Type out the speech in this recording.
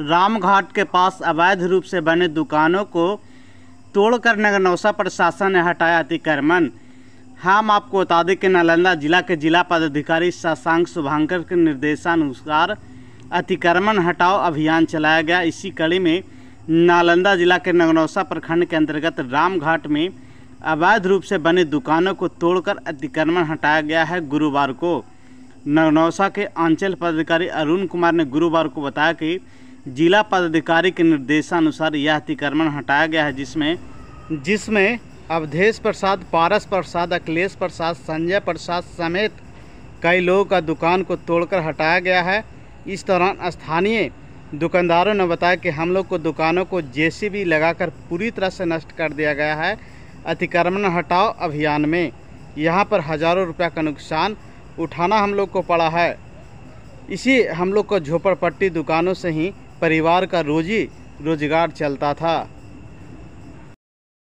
रामघाट के पास अवैध रूप से बने दुकानों को तोड़कर नगरनौसा प्रशासन ने हटाया अतिक्रमण हम आपको बता दें कि नालंदा जिला के जिला पदाधिकारी शशांक शुभांकर के निर्देशानुसार अतिक्रमण हटाओ अभियान चलाया गया इसी कड़ी में नालंदा जिला के नगनौसा प्रखंड के अंतर्गत रामघाट में अवैध रूप से बने दुकानों को तोड़कर अतिक्रमण हटाया गया है गुरुवार को नगनौसा के आंचल पदाधिकारी अरुण कुमार ने गुरुवार को बताया कि जिला पदाधिकारी के निर्देशानुसार यह अतिक्रमण हटाया गया है जिसमें जिसमें अवधेश प्रसाद पारस प्रसाद अखिलेश प्रसाद संजय प्रसाद समेत कई लोगों का दुकान को तोड़कर हटाया गया है इस दौरान स्थानीय दुकानदारों ने बताया कि हम लोग को दुकानों को जेसीबी लगाकर पूरी तरह से नष्ट कर दिया गया है अतिक्रमण हटाओ अभियान में यहाँ पर हज़ारों रुपये का नुकसान उठाना हम लोग को पड़ा है इसी हम लोग को झोपड़पट्टी दुकानों से ही परिवार का रोजी रोजगार चलता था